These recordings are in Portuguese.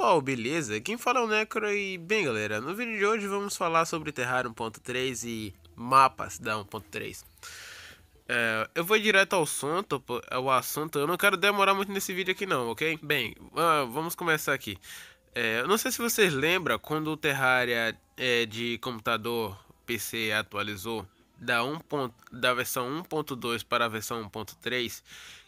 pessoal, beleza? Quem fala é o Necro e bem galera, no vídeo de hoje vamos falar sobre Terraria 1.3 e mapas da 1.3 é, Eu vou direto ao assunto, ao assunto, eu não quero demorar muito nesse vídeo aqui não, ok? Bem, ah, vamos começar aqui é, Eu não sei se vocês lembram quando o Terraria é, de computador PC atualizou da, 1. da versão 1.2 para a versão 1.3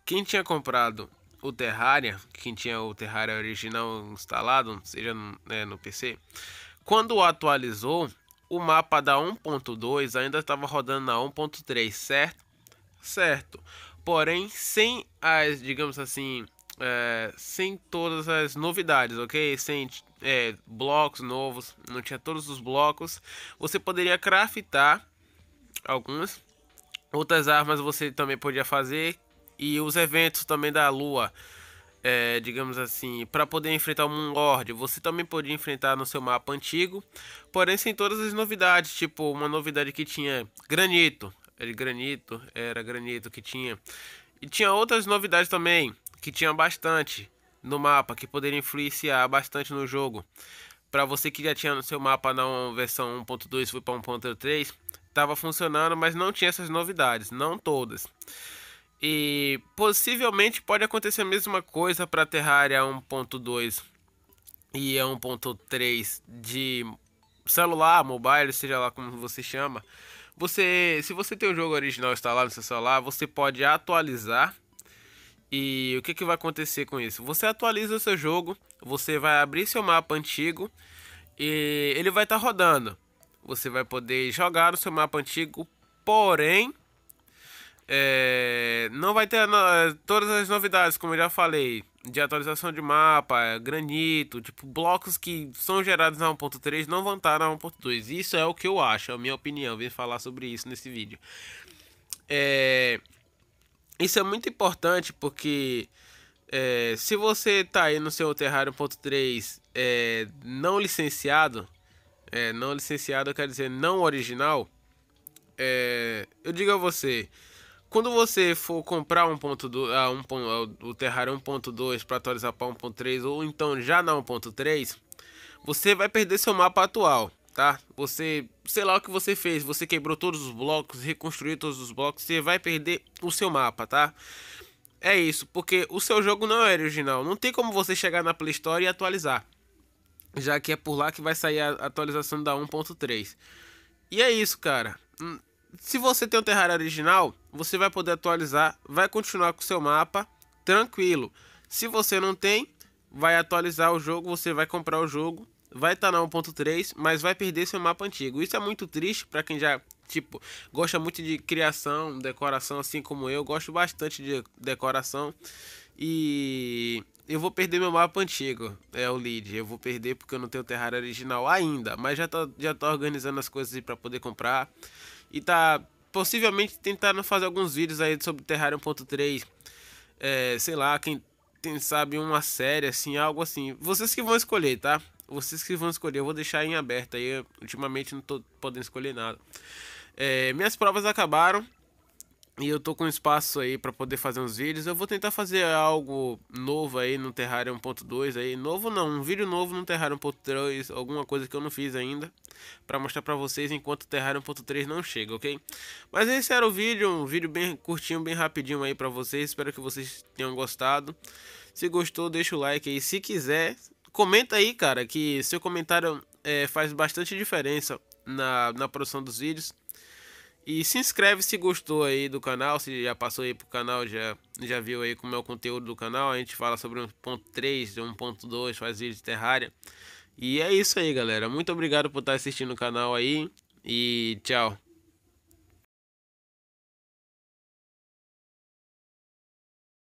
Quem tinha comprado o Terraria, quem tinha o Terraria original instalado, seja no, né, no PC, quando atualizou, o mapa da 1.2 ainda estava rodando na 1.3, certo? Certo. Porém, sem as, digamos assim, é, sem todas as novidades, ok? Sem é, blocos novos, não tinha todos os blocos. Você poderia craftar algumas. Outras armas você também podia fazer, e os eventos também da Lua, é, digamos assim, para poder enfrentar o Moon Lord, você também podia enfrentar no seu mapa antigo, porém sem todas as novidades, tipo uma novidade que tinha granito, era granito, era granito que tinha, e tinha outras novidades também, que tinha bastante no mapa, que poderia influenciar bastante no jogo. Para você que já tinha no seu mapa na versão 1.2 foi para 1.3, estava funcionando, mas não tinha essas novidades, não todas. E possivelmente pode acontecer a mesma coisa para Terraria 1.2 e 1.3 de celular, mobile, seja lá como você chama. Você, se você tem o jogo original instalado no seu celular, você pode atualizar. E o que, que vai acontecer com isso? Você atualiza o seu jogo, você vai abrir seu mapa antigo e ele vai estar tá rodando. Você vai poder jogar o seu mapa antigo, porém é, não vai ter é, todas as novidades, como eu já falei, de atualização de mapa, é, granito, tipo, blocos que são gerados na 1.3 não vão estar na 1.2. Isso é o que eu acho, é a minha opinião. Vim falar sobre isso nesse vídeo. É, isso é muito importante porque é, se você está aí no seu Terraria 1.3 é, não licenciado, é, não licenciado quer dizer não original, eu digo a você quando você for comprar um, ah, ah, o Terraria 1.2 para atualizar para 1.3 ou então já na 1.3, você vai perder seu mapa atual, tá? Você, sei lá o que você fez, você quebrou todos os blocos, reconstruiu todos os blocos, você vai perder o seu mapa, tá? É isso, porque o seu jogo não é original, não tem como você chegar na Play Store e atualizar. Já que é por lá que vai sair a atualização da 1.3. E é isso, cara. Hum, se você tem o Terraria original, você vai poder atualizar, vai continuar com o seu mapa tranquilo. Se você não tem, vai atualizar o jogo, você vai comprar o jogo, vai estar tá na 1.3, mas vai perder seu mapa antigo. Isso é muito triste para quem já tipo gosta muito de criação, decoração, assim como eu gosto bastante de decoração e eu vou perder meu mapa antigo, é o lead. Eu vou perder porque eu não tenho o Terraria original ainda, mas já tô, já tô organizando as coisas para poder comprar. E tá possivelmente tentando fazer alguns vídeos aí sobre Terraria 1.3. É, sei lá, quem, quem sabe uma série assim, algo assim. Vocês que vão escolher, tá? Vocês que vão escolher, eu vou deixar em aberto aí. Ultimamente não tô podendo escolher nada. É, minhas provas acabaram. E eu tô com espaço aí para poder fazer uns vídeos. Eu vou tentar fazer algo novo aí no Terraria 1.2 aí. Novo não, um vídeo novo no Terraria 1.3, alguma coisa que eu não fiz ainda, para mostrar para vocês enquanto o Terraria 1.3 não chega, OK? Mas esse era o vídeo, um vídeo bem curtinho, bem rapidinho aí para vocês. Espero que vocês tenham gostado. Se gostou, deixa o like aí. Se quiser, comenta aí, cara, que seu comentário é, faz bastante diferença na, na produção dos vídeos. E se inscreve se gostou aí do canal, se já passou aí pro canal, já, já viu aí como é o conteúdo do canal. A gente fala sobre 1.3, 1.2, faz vídeo de Terraria. E é isso aí, galera. Muito obrigado por estar assistindo o canal aí e tchau.